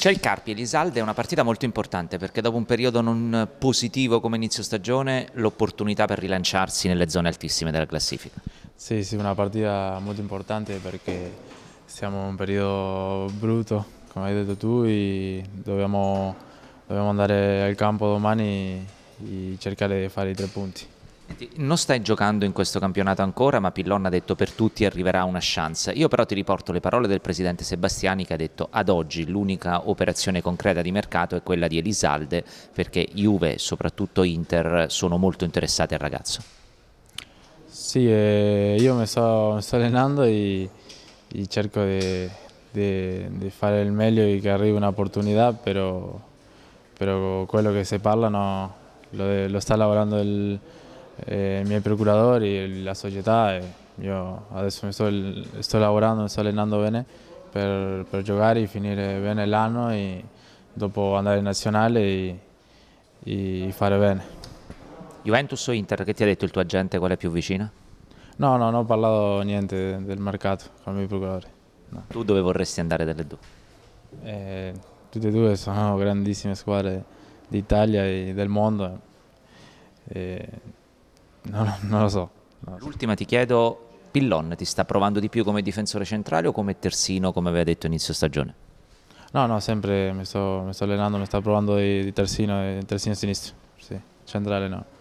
C'è il Carpi, l'Isalde è una partita molto importante perché dopo un periodo non positivo come inizio stagione l'opportunità per rilanciarsi nelle zone altissime della classifica. Sì, sì, una partita molto importante perché siamo in un periodo brutto, come hai detto tu, e dobbiamo, dobbiamo andare al campo domani e cercare di fare i tre punti. Non stai giocando in questo campionato ancora, ma Pillon ha detto per tutti arriverà una chance. Io però ti riporto le parole del presidente Sebastiani che ha detto ad oggi l'unica operazione concreta di mercato è quella di Elisalde perché Juve, soprattutto Inter, sono molto interessate al ragazzo. Sì, eh, io mi sto, sto allenando e, e cerco di fare il meglio e che arrivi un'opportunità, però, però quello che si parla no, lo, lo sta lavorando il eh, i miei procuratori, la società. io adesso mi sto, sto, lavorando, mi sto allenando bene per, per giocare e finire bene l'anno e dopo andare in nazionale e, e fare bene. Juventus o Inter, che ti ha detto il tuo agente qual è più vicina? No, no, non ho parlato niente del mercato con i miei procuratori. No. Tu dove vorresti andare delle due? Eh, tutte e due sono grandissime squadre d'Italia e del mondo. Eh, non, non lo so. L'ultima ti chiedo, Pillon ti sta provando di più come difensore centrale o come terzino, come aveva detto inizio stagione? No, no, sempre mi sto, mi sto allenando, mi sta provando di, di terzino, di terzino sinistro, sì. centrale no.